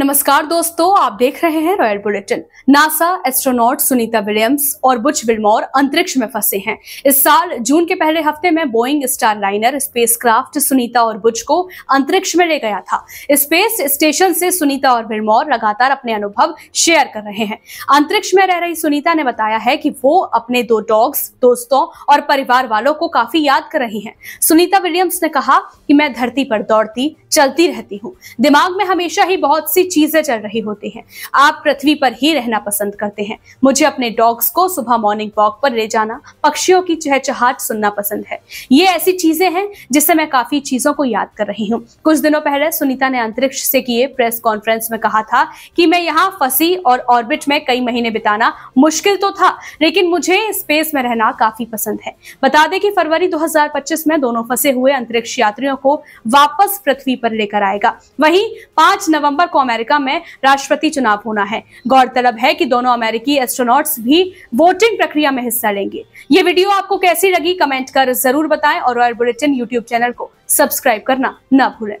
नमस्कार दोस्तों आप देख रहे हैं royal bulletin NASA astronaut Sunita Williams और बुच विलमोर अंतरिक्ष में फंसे हैं इस साल जून के पहले हफ्ते में Boeing Starliner spacecraft Sunita और बुच को अंतरिक्ष में ले गया था स्पेस स्टेशन से सुनीता और विलमोर लगातार अपने अनुभव शेयर कर रहे हैं अंतरिक्ष में रह रही सुनीता ने बताया है कि वो अपने दो डॉग्स दोस्तों और परिवार वालों को काफी याद कर रही है सुनीता विलियम्स ने कहा कि मैं धरती पर दौड़ती चलती रहती हूँ दिमाग में हमेशा ही बहुत सी चीजें चल रही होती हैं आप पृथ्वी पर ही रहना पसंद करते हैं मुझे अपने डॉग्स को सुबह मॉर्निंग वॉक पर ले जाना पक्षियों की चहचहाट सुनना पसंद है ये ऐसी चीजें हैं जिससे मैं काफी चीजों को याद कर रही हूँ कुछ दिनों पहले सुनीता ने अंतरिक्ष से किए प्रेस कॉन्फ्रेंस में कहा था कि मैं यहाँ फंसी और ऑर्बिट में कई महीने बिताना मुश्किल तो था लेकिन मुझे स्पेस में रहना काफी पसंद है बता दें कि फरवरी 2025 में दोनों फंसे हुए अंतरिक्ष यात्रियों को वापस पृथ्वी पर लेकर आएगा वहीं पांच नवंबर को अमेरिका में राष्ट्रपति चुनाव होना है गौरतलब है कि दोनों अमेरिकी एस्ट्रोनॉट्स भी वोटिंग प्रक्रिया में हिस्सा लेंगे ये वीडियो आपको कैसी लगी कमेंट कर जरूर बताएं और रॉयल बुलेटिन यूट्यूब चैनल को सब्सक्राइब करना न भूलें